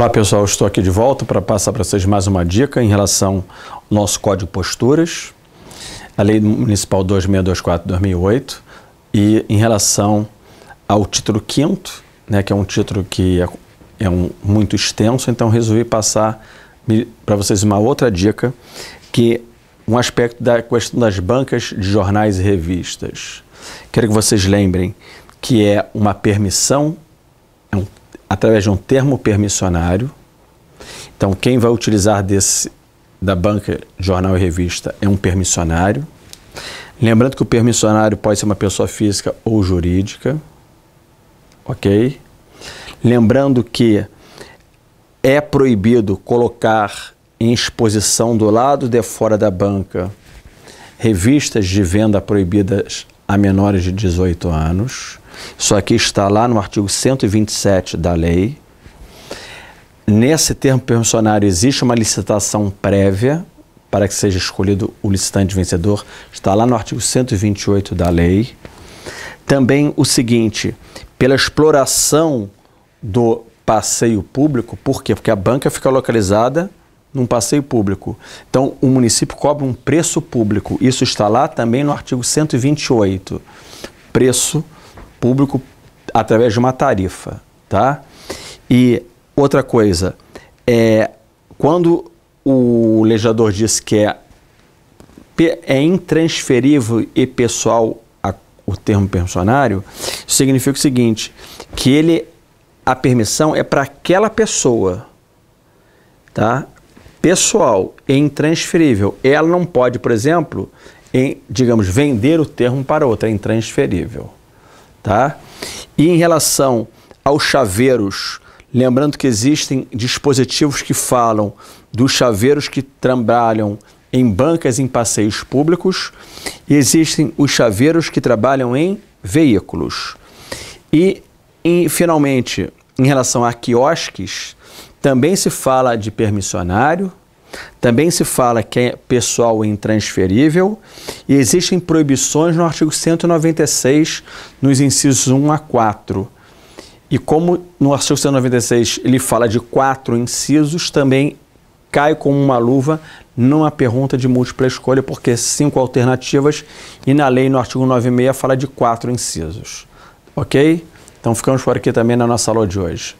Olá pessoal, estou aqui de volta para passar para vocês mais uma dica em relação ao nosso Código Posturas, a Lei Municipal 2624-2008 e em relação ao título 5 né, que é um título que é, é um, muito extenso, então resolvi passar para vocês uma outra dica, que um aspecto da questão das bancas de jornais e revistas. Quero que vocês lembrem que é uma permissão, é um através de um termo permissionário. Então, quem vai utilizar desse da banca, jornal e revista é um permissionário. Lembrando que o permissionário pode ser uma pessoa física ou jurídica, ok? Lembrando que é proibido colocar em exposição do lado de fora da banca revistas de venda proibidas a menores de 18 anos. Isso aqui está lá no artigo 127 da lei. Nesse termo pensionário existe uma licitação prévia para que seja escolhido o licitante vencedor. Está lá no artigo 128 da lei. Também o seguinte, pela exploração do passeio público, por quê? Porque a banca fica localizada num passeio público. Então, o município cobra um preço público. Isso está lá também no artigo 128. Preço público através de uma tarifa, tá? E outra coisa, é quando o legislador diz que é, é intransferível e pessoal a, o termo pensionário, significa o seguinte, que ele a permissão é para aquela pessoa, tá? pessoal e é intransferível. Ela não pode, por exemplo, em, digamos, vender o termo para outra, é intransferível. Tá? E em relação aos chaveiros, lembrando que existem dispositivos que falam dos chaveiros que trabalham em bancas em passeios públicos e existem os chaveiros que trabalham em veículos. E, e finalmente, em relação a quiosques, também se fala de permissionário, também se fala que é pessoal intransferível e existem proibições no artigo 196, nos incisos 1 a 4. E como no artigo 196 ele fala de quatro incisos, também cai como uma luva numa pergunta de múltipla escolha, porque cinco alternativas e na lei no artigo 96 fala de quatro incisos. Ok? Então ficamos por aqui também na nossa aula de hoje.